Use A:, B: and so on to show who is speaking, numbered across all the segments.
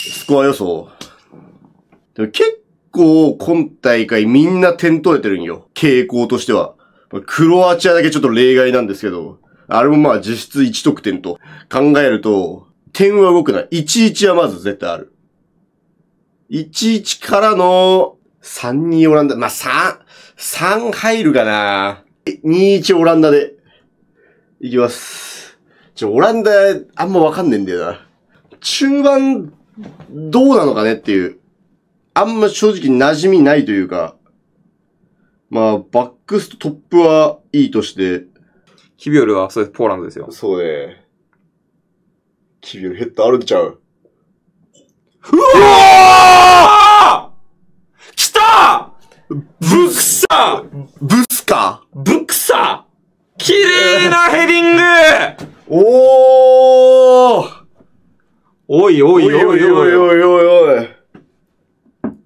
A: スコア予想。でも結構今大会みんな点取れてるんよ。傾向としては。クロアチアだけちょっと例外なんですけど、あれもまあ実質1得点と考えると、点は動くない。11はまず絶対ある。11からの3-2オランダ。まあ、3、3入るかな2-1オランダで。いきます。ちょ、オランダ、あんまわかんねえんだよな。中盤、どうなのかねっていう。あんま正直馴染みないというか、まあ、バックストップはいいとして。キビオルはそうです、ポーランドですよ。そうね。キビオルヘッドあるんちゃううわー来たブッサブスカブッサ綺麗なヘディングおーおいおいおいおいおいおいおいおい。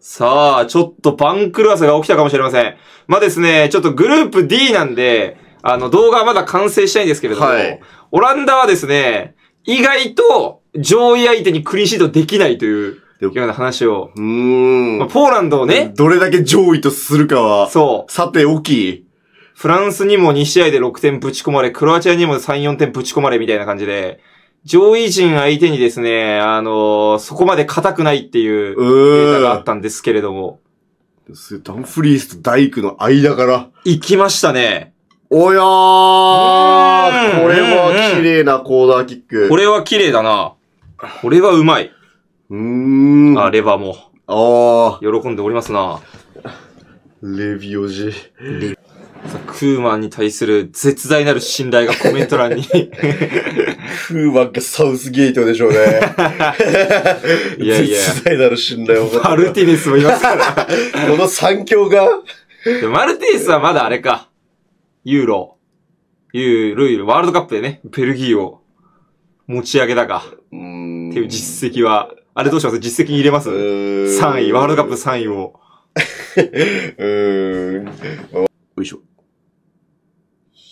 A: さあ、ちょっと番狂わせが起きたかもしれません。まあですね、ちょっとグループ D なんで、あの動画はまだ完成したいんですけれども、はい、オランダはですね、意外と上位相手にクリーンシートできないという、ような話を。うん、まあ、ポーランドをね。どれだけ上位とするかは。そう。さておき。フランスにも2試合で6点ぶち込まれ、クロアチアにも3、4点ぶち込まれみたいな感じで、上位陣相手にですね、あのー、そこまで硬くないっていうデータがあったんですけれども。ダンフリースとダイクの間から。行きましたね。おやーこれは綺麗なコーナーキック。これは綺麗だな。これはうまい。うーん。あ、レバーも。ああ。喜んでおりますな。レビオジ。クーマンに対する絶大なる信頼がコメント欄に風磨がサウスゲートでしょうね。いやいや。絶大なる信頼を。マルティネスもいますから。この三強が。マルティネスはまだあれか。ユーロ。ユーロ、ユーロ、ワールドカップでね、ベルギーを持ち上げたか。っていう実績は。あれどうします実績に入れます ?3 位、ワールドカップ3位を。うーん。よいしょ。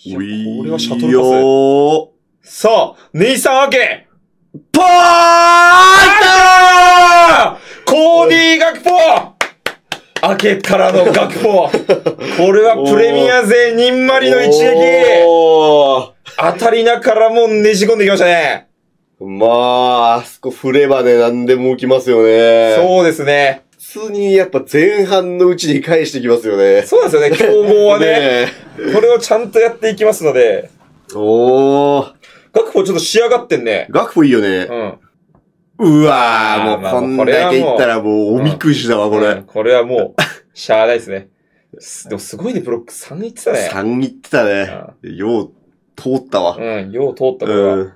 A: いこれはシャトルパス。さあ、ネイサン・アケポーっーコーディー・ガクポー明けからの学法これはプレミア勢にんまりの一撃当たりながらもねじ込んできましたね。まあ、あそこ振ればね、何でも起きますよね。そうですね。普通にやっぱ前半のうちに返してきますよね。そうなんですよね、競合はね。ねこれをちゃんとやっていきますので。おー。学歩ちょっと仕上がってんね。学部いいよね。うん。うわー、もうこんだけ行ったらもうおみくじだわ、これ、うんこれはもう、しゃあないですね。でもすごいね、ブロック3行ってたね。3行ってたね。よう通ったわ。うん、よう通ったから。うん。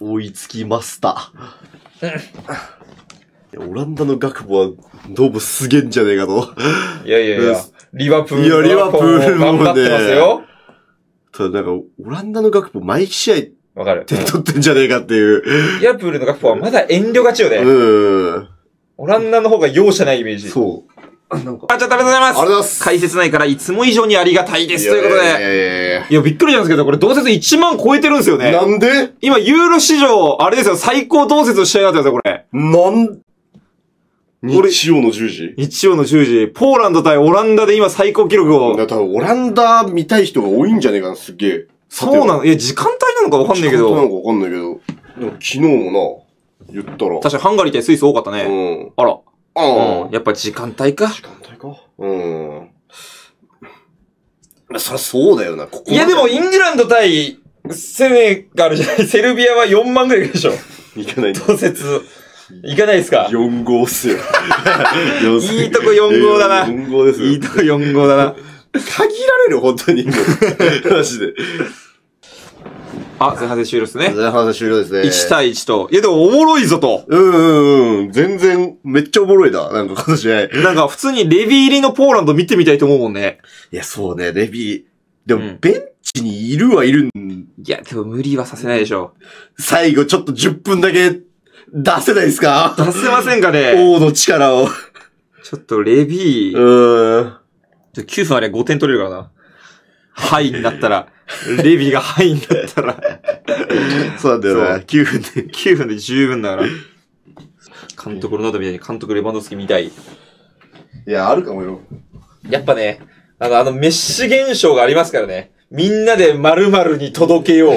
A: 追いつきました。オランダの学部はどうもすげえんじゃねえかと。いやいやいや、リバプールもリバプールもね。ただなんか、オランダの学部毎試合わかる。手取ってんじゃねえかっていう。イアプールのガクポはまだ遠慮がちよね。うん。オランダの方が容赦ないイメージ。そう。あ、なんあ、ありがとうございます。ありがとうございます解説ないからいつも以上にありがたいです。ということで。いや、びっくりなんですけど、これ同説1万超えてるんですよね。なんで今、ユーロ史上、あれですよ、最高同説の試合になってますよ、これ。なん日曜の10時日曜の10時、ポーランド対オランダで今最高記録を。だからオランダ見たい人が多いんじゃねえかな、すっげえ。そうなのいや、時間帯なのかわかんないけど。時間帯なのかわかんないけど。でも昨日もな、言ったら。確かにハンガリー対スイス多かったね。うん。あら。うん。やっぱ時間帯か。時間帯か。うん。まあ、そりゃそうだよな、ここ。いや、でもイングランド対セネガルじゃない、セルビアは4万ぐらいでしょ。いかない。当節。いかないですか ?4 号っすよ。いいとこ4号だな。4号ですよ。いいとこ4号だな。限られる、本当に。マジで。あ、前半で終了ですね。前半で終了ですね。1対1と。いや、でもおもろいぞと。うんうんうん。全然、めっちゃおもろいだ。なんかこの試合。なんか普通にレビー入りのポーランド見てみたいと思うもんね。いや、そうね、レビー。でも、ベンチにいるはいるん、うん、いや、でも無理はさせないでしょ。最後ちょっと10分だけ出せないですか出せませんかね。王の力を。ちょっとレビー。うーん。9分あれば5点取れるからな。はいになったら、レビがはいになったら、そうなんだよね。9分で、9分で十分だから。監督ロナウドみたいに監督レバンドスキ見たい。いや、あるかもよ。やっぱね、あの、あの、メッシ現象がありますからね。みんなで〇〇に届けよう。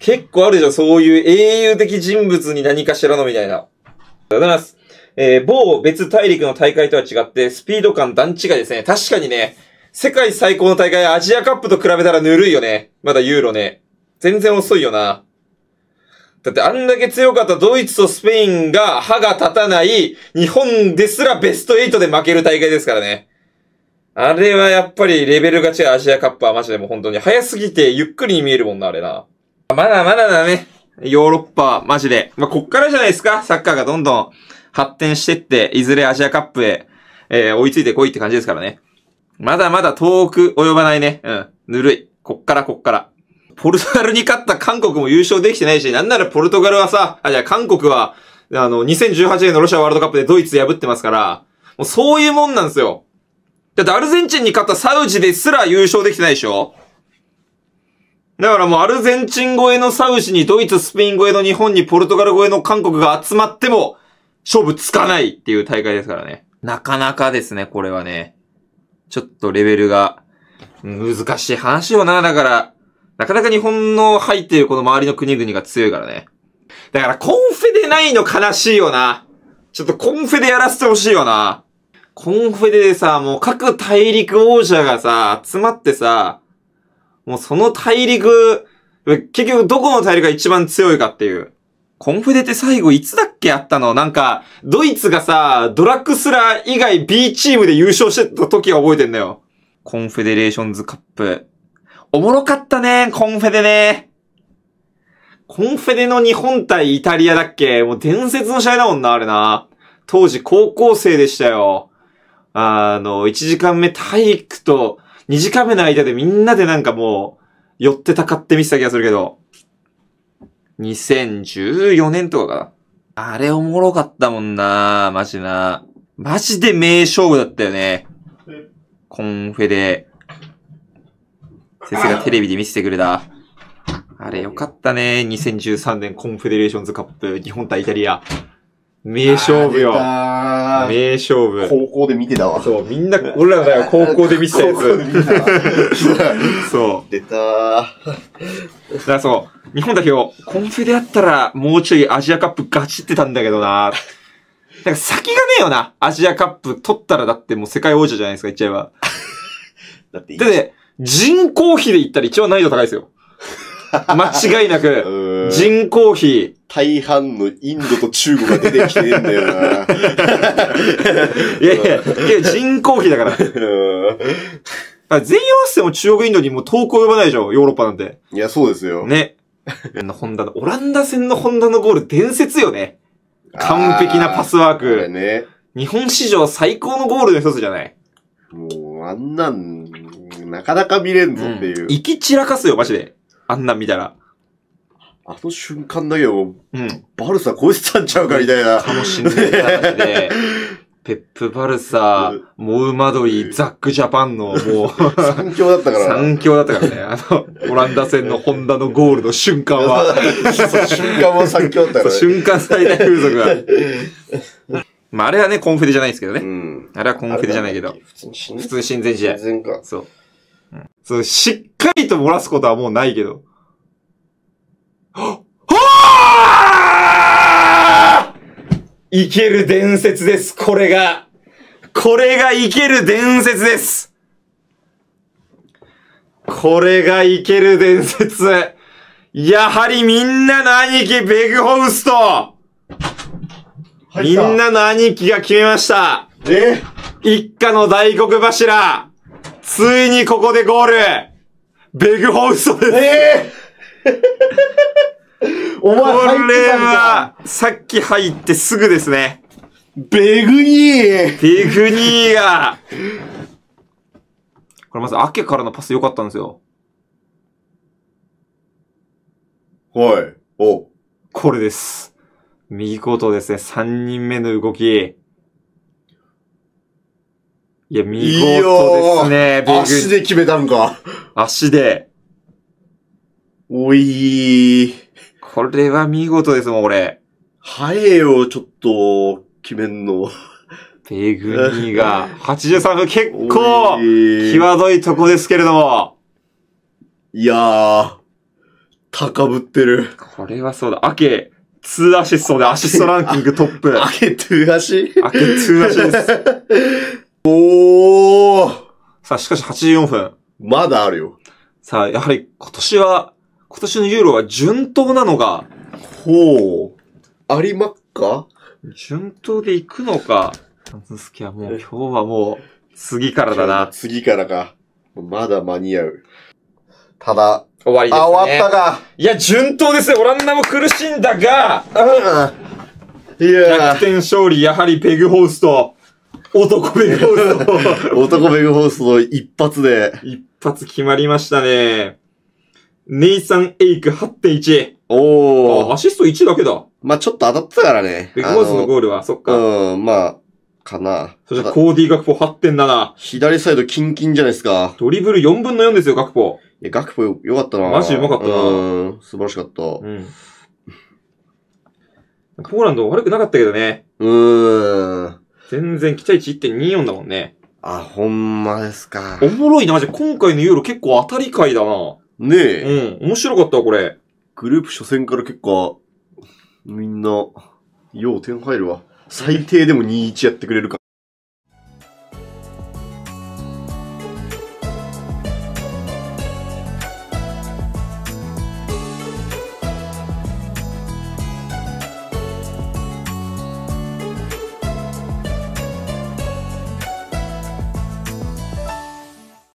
A: 結構あるじゃょ、そういう英雄的人物に何かしらのみたいな。ありがとうございます。えー、某別大陸の大会とは違って、スピード感段違いですね。確かにね、世界最高の大会アジアカップと比べたらぬるいよね。まだユーロね。全然遅いよな。だってあんだけ強かったドイツとスペインが歯が立たない日本ですらベスト8で負ける大会ですからね。あれはやっぱりレベルが違うアジアカップはマジでもう本当に早すぎてゆっくりに見えるもんな、あれな。まだまだだね。ヨーロッパ、マジで。まあ、こっからじゃないですかサッカーがどんどん発展してって、いずれアジアカップへ、えー、追いついてこいって感じですからね。まだまだ遠く及ばないね。うん。ぬるい。こっからこっから。ポルトガルに勝った韓国も優勝できてないし、なんならポルトガルはさ、あ、じゃあ韓国は、あの、2018年のロシアワールドカップでドイツ破ってますから、もうそういうもんなんですよ。だってアルゼンチンに勝ったサウジですら優勝できてないでしょだからもうアルゼンチン超えのサウジにドイツ、スペイン超えの日本にポルトガル超えの韓国が集まっても勝負つかないっていう大会ですからね。なかなかですね、これはね。ちょっとレベルが、難しい話よな。だから、なかなか日本の入っているこの周りの国々が強いからね。だから、コンフェでないの悲しいよな。ちょっとコンフェでやらせてほしいよな。コンフェでさ、もう各大陸王者がさ、集まってさ、もうその大陸、結局どこの大陸が一番強いかっていう。コンフデって最後いつだっけあったのなんか、ドイツがさ、ドラッグスラー以外 B チームで優勝してた時は覚えてんだよ。コンフェデレーションズカップ。おもろかったね、コンフェデね。コンフェデの日本対イタリアだっけもう伝説の試合だもんな、あれな。当時高校生でしたよ。あの、1時間目体育と2時間目の間でみんなでなんかもう、寄ってたかって見てた気がするけど。2014年とかかな。あれおもろかったもんなマジな。マジで名勝負だったよね。コンフェで、先生がテレビで見せてくれた。あれよかったね。2013年コンフェデレーションズカップ日本対イタリア。名勝負よ。名勝負。高校で見てたわ。そう、みんな、俺らのは 高校で見てたや高校でつ。見てたわそう。出たー。だからそう、日本代表、コンフェであったら、もうちょいアジアカップガチってたんだけどな。なんか先がねえよな。アジアカップ取ったらだってもう世界王者じゃないですか、言っちゃえば。だっていいっ。て、人口比で言ったら一番難易度高いですよ。間違いなく、人口比、大半のインドと中国が出てきてんだよな。いやいや、いや人口比だから。あ全洋戦も中国インドにもう遠く及ばないでしょ、ヨーロッパなんて。いや、そうですよ。ね。ホンダの、オランダ戦のホンダのゴール伝説よね。完璧なパスワーク。あね。日本史上最高のゴールの一つじゃない。もう、あんなん、なかなか見れんぞっていう。生、き散らかすよ、マジで。あんなん見たら。あの瞬間だけど、うん、バルサ超えてたんちゃうかみたいな。かもしんない話で。ペップ・バルサ、モウ・マドリ、ザック・ジャパンの、もう、三強だったから。三強だったからね。あの、オランダ戦のホンダのゴールの瞬間は。瞬間も三強だったからね。瞬間最大風俗が。まあ、あれはね、コンフェデじゃないですけどね。うん、あれはコンフェデじゃないけど。普通に親善試合。親善か。そう、うん。そう、しっかりと漏らすことはもうないけど。いける伝説です、これが。これがいける伝説です。これがいける伝説。やはりみんなの兄貴、ベグホウスト。みんなの兄貴が決めました。え一家の大黒柱。ついにここでゴール。ベグホウストです。えーお前これは、さっき入ってすぐですね。ベグニーベグニーが、これまず、明けからのパス良かったんですよ。はい。お。これです。右コートですね。3人目の動き。いや、見事ですね。いい足で決めたんか。足で。おいこれは見事ですもん、これ。早えよ、ちょっと、決めんの。ペグニーが、83 分結構、際どいとこですけれども。いやー、高ぶってる。これはそうだ。アケ、2アシストでアシストランキングトップ。アケ2アシアケ2アシです。おー。さあ、しかし84分。まだあるよ。さあ、やはり今年は、今年のユーロは順当なのが、ほう。ありまっか順当で行くのか。フランススキはもう今日はもう、次からだな。次からか。まだ間に合う。ただ、終わりです、ね。あ、終わったか。いや、順当ですね。オランダも苦しいんだが、うん。いや逆転勝利、やはりペグホースト。男ペグホースト。男ペグホースト一発で。一発決まりましたね。ネイサン・エイク8.1。おー。アシスト1だけだ。まあちょっと当たってたからね。ビッグボスのゴールは、そっか。うん、まあ、かな。そしてコーディ・ガクポ8.7。左サイドキンキンじゃないですか。ドリブル4分の4ですよ、ガクポ。いや、ガクポよよかったな。マジうまかったな。うん、素晴らしかった。うん。ポーランド悪くなかったけどね。うーん。全然、期待値1.24だもんね。あ、ほんまですか。おもろいな、マジ今回のユーロ結構当たり会だな。ねえ。うん。面白かったわ、これ。グループ初戦から結構、みんな、よう点入るわ。最低でも2-1やってくれるか。